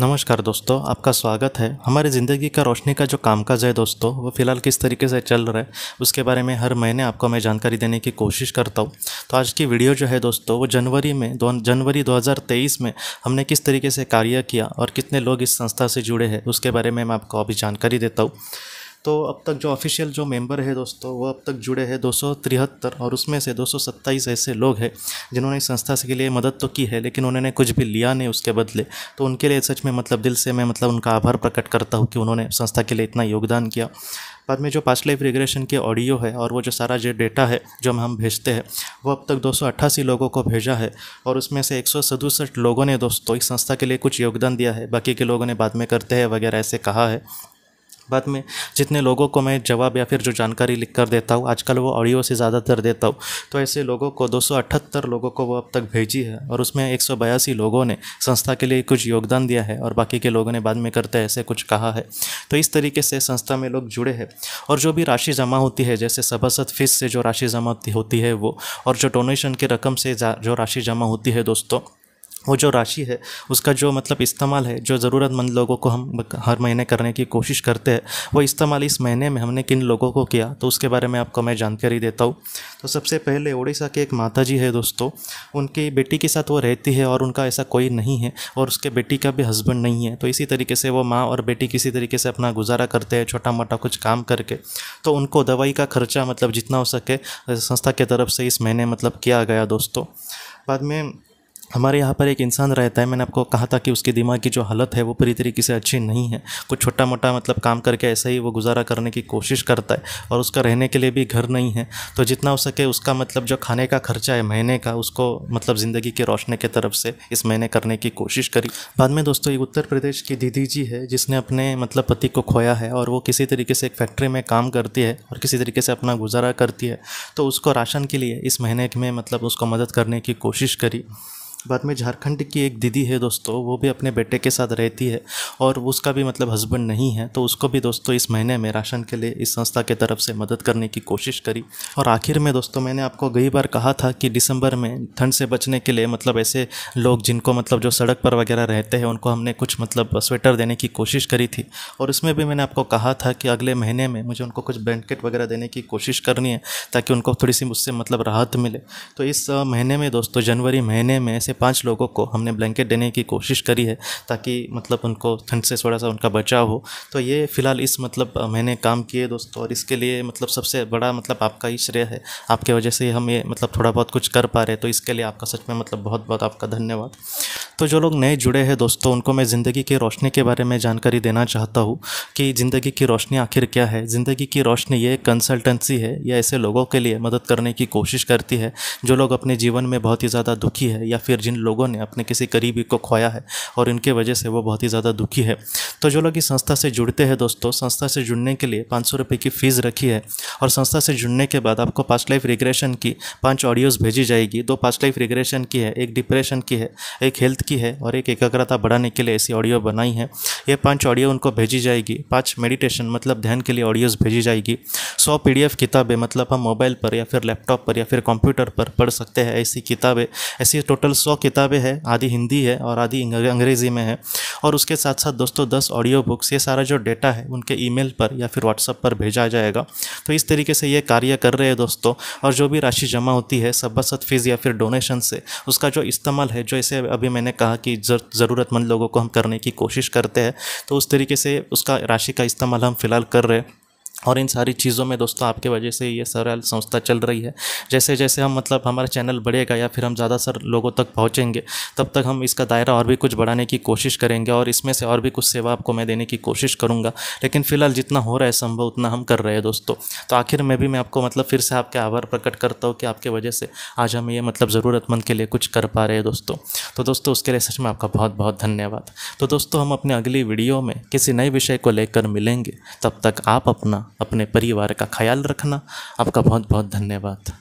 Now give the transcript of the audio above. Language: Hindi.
नमस्कार दोस्तों आपका स्वागत है हमारी ज़िंदगी का रोशनी का जो कामकाज है दोस्तों वो फ़िलहाल किस तरीके से चल रहा है उसके बारे में हर महीने आपको मैं जानकारी देने की कोशिश करता हूँ तो आज की वीडियो जो है दोस्तों वो जनवरी में दो जनवरी 2023 में हमने किस तरीके से कार्य किया और कितने लोग इस संस्था से जुड़े हैं उसके बारे में मैं आपको अभी जानकारी देता हूँ तो अब तक जो ऑफिशियल जो मेंबर है दोस्तों वो अब तक जुड़े हैं दो और उसमें से दो ऐसे लोग हैं जिन्होंने इस संस्था के लिए मदद तो की है लेकिन उन्होंने कुछ भी लिया नहीं उसके बदले तो उनके लिए सच में मतलब दिल से मैं मतलब उनका आभार प्रकट करता हूँ कि उन्होंने संस्था के लिए इतना योगदान किया बाद में जो पास्ट लाइफ रिग्रेशन के ऑडियो है और वो जो सारा जो डेटा है जो हम भेजते हैं वो अब तक दो लोगों को भेजा है और उसमें से एक लोगों ने दोस्तों इस संस्था के लिए कुछ योगदान दिया है बाकी के लोगों ने बाद में करते हैं वगैरह ऐसे कहा है बाद में जितने लोगों को मैं जवाब या फिर जो जानकारी लिख कर देता हूँ आजकल वो ऑडियो से ज़्यादातर देता हूँ तो ऐसे लोगों को दो लोगों को वो अब तक भेजी है और उसमें एक लोगों ने संस्था के लिए कुछ योगदान दिया है और बाकी के लोगों ने बाद में करते ऐसे कुछ कहा है तो इस तरीके से संस्था में लोग जुड़े हैं और जो भी राशि जमा होती है जैसे सभासद फीस से जो राशि जमा होती है वो और जो डोनेशन की रकम से जो राशि जमा होती है दोस्तों वो जो राशि है उसका जो मतलब इस्तेमाल है जो ज़रूरतमंद लोगों को हम हर महीने करने की कोशिश करते हैं वो इस्तेमाल इस महीने में हमने किन लोगों को किया तो उसके बारे में आपको मैं जानकारी देता हूँ तो सबसे पहले उड़ीसा के एक माता जी है दोस्तों उनकी बेटी के साथ वो रहती है और उनका ऐसा कोई नहीं है और उसके बेटी का भी हस्बैंड नहीं है तो इसी तरीके से वो माँ और बेटी किसी तरीके से अपना गुजारा करते हैं छोटा मोटा कुछ काम करके तो उनको दवाई का खर्चा मतलब जितना हो सके संस्था की तरफ से इस महीने मतलब किया गया दोस्तों बाद में हमारे यहाँ पर एक इंसान रहता है मैंने आपको कहा था कि उसके दिमाग की जो हालत है वो पूरी तरीके से अच्छी नहीं है कुछ छोटा मोटा मतलब काम करके ऐसा ही वो गुजारा करने की कोशिश करता है और उसका रहने के लिए भी घर नहीं है तो जितना हो सके उसका मतलब जो खाने का खर्चा है महीने का उसको मतलब ज़िंदगी के रोशनी की तरफ से इस महीने करने की कोशिश करी बाद में दोस्तों एक उत्तर प्रदेश की दीदी जी है जिसने अपने मतलब पति को खोया है और वो किसी तरीके से एक फैक्ट्री में काम करती है और किसी तरीके से अपना गुजारा करती है तो उसको राशन के लिए इस महीने में मतलब उसको मदद करने की कोशिश करी बाद में झारखंड की एक दीदी है दोस्तों वो भी अपने बेटे के साथ रहती है और उसका भी मतलब हस्बैंड नहीं है तो उसको भी दोस्तों इस महीने में राशन के लिए इस संस्था के तरफ से मदद करने की कोशिश करी और आखिर में दोस्तों मैंने आपको कई बार कहा था कि दिसंबर में ठंड से बचने के लिए मतलब ऐसे लोग जिनको मतलब जो सड़क पर वगैरह रहते हैं उनको हमने कुछ मतलब स्वेटर देने की कोशिश करी थी और उसमें भी मैंने आपको कहा था कि अगले महीने में मुझे उनको कुछ ब्लैंकेट वगैरह देने की कोशिश करनी है ताकि उनको थोड़ी सी मुझसे मतलब राहत मिले तो इस महीने में दोस्तों जनवरी महीने में से पाँच लोगों को हमने ब्लैंकेट देने की कोशिश करी है ताकि मतलब उनको ठंड से थोड़ा सा उनका बचाव हो तो ये फ़िलहाल इस मतलब मैंने काम किए दोस्तों और इसके लिए मतलब सबसे बड़ा मतलब आपका ही श्रेय है आपके वजह से हम ये मतलब थोड़ा बहुत कुछ कर पा रहे तो इसके लिए आपका सच में मतलब बहुत बहुत आपका धन्यवाद तो जो लोग नए जुड़े हैं दोस्तों उनको मैं ज़िंदगी की रोशनी के बारे में जानकारी देना चाहता हूँ कि ज़िंदगी की रोशनी आखिर क्या है ज़िंदगी की रोशनी ये कंसल्टेंसी है या ऐसे लोगों के लिए मदद करने की कोशिश करती है जो लोग अपने जीवन में बहुत ही ज़्यादा दुखी है या फिर जिन लोगों ने अपने किसी करीबी को खोया है और इनके वजह से वो बहुत ही ज़्यादा दुखी है तो जो लोग इस संस्था से जुड़ते हैं दोस्तों संस्था से जुड़ने के लिए पाँच सौ की फ़ीस रखी है और संस्था से जुड़ने के बाद आपको पास्ट लाइफ रिग्रेशन की पाँच ऑडियोज़ भेजी जाएगी दो पास्ट लाइफ रिग्रेशन की है एक डिप्रेशन की है एक हेल्थ की है और एक एकाग्रता बढ़ाने के लिए ऐसी ऑडियो बनाई है ये पांच ऑडियो उनको भेजी जाएगी पांच मेडिटेशन मतलब ध्यान के लिए ऑडियोज़ भेजी जाएगी सौ पी किताबें मतलब हम मोबाइल पर या फिर लैपटॉप पर या फिर कंप्यूटर पर पढ़ सकते हैं ऐसी किताबें ऐसी टोटल सौ किताबें हैं आधी हिंदी है और आधी अंग्रेज़ी में है और उसके साथ साथ दोस्तों दस ऑडियो बुक्स ये सारा जो डेटा है उनके ई पर या फिर व्हाट्सअप पर भेजा जाएगा तो इस तरीके से ये कार्य कर रहे हैं दोस्तों और जो भी राशि जमा होती है सबसद फीस या फिर डोनेशन से उसका जो इस्तेमाल है जो इसे अभी मैंने कहा कि ज़रूरतमंद लोगों को हम करने की कोशिश करते हैं तो उस तरीके से उसका राशि का इस्तेमाल हम फ़िलहाल कर रहे हैं और इन सारी चीज़ों में दोस्तों आपके वजह से ये सरल संस्था चल रही है जैसे जैसे हम मतलब हमारा चैनल बढ़ेगा या फिर हम ज़्यादा सर लोगों तक पहुँचेंगे तब तक हम इसका दायरा और भी कुछ बढ़ाने की कोशिश करेंगे और इसमें से और भी कुछ सेवा आपको मैं देने की कोशिश करूँगा लेकिन फ़िलहाल जितना हो रहा है संभव उतना हम कर रहे हैं दोस्तों तो आखिर में भी मैं आपको मतलब फिर से आपके आभार प्रकट करता हूँ कि आपके वजह से आज हम ये मतलब ज़रूरतमंद के लिए कुछ कर पा रहे हैं दोस्तों तो दोस्तों उसके लिए सच में आपका बहुत बहुत धन्यवाद तो दोस्तों हम अपने अगली वीडियो में किसी नए विषय को लेकर मिलेंगे तब तक आप अपना अपने परिवार का ख्याल रखना आपका बहुत बहुत धन्यवाद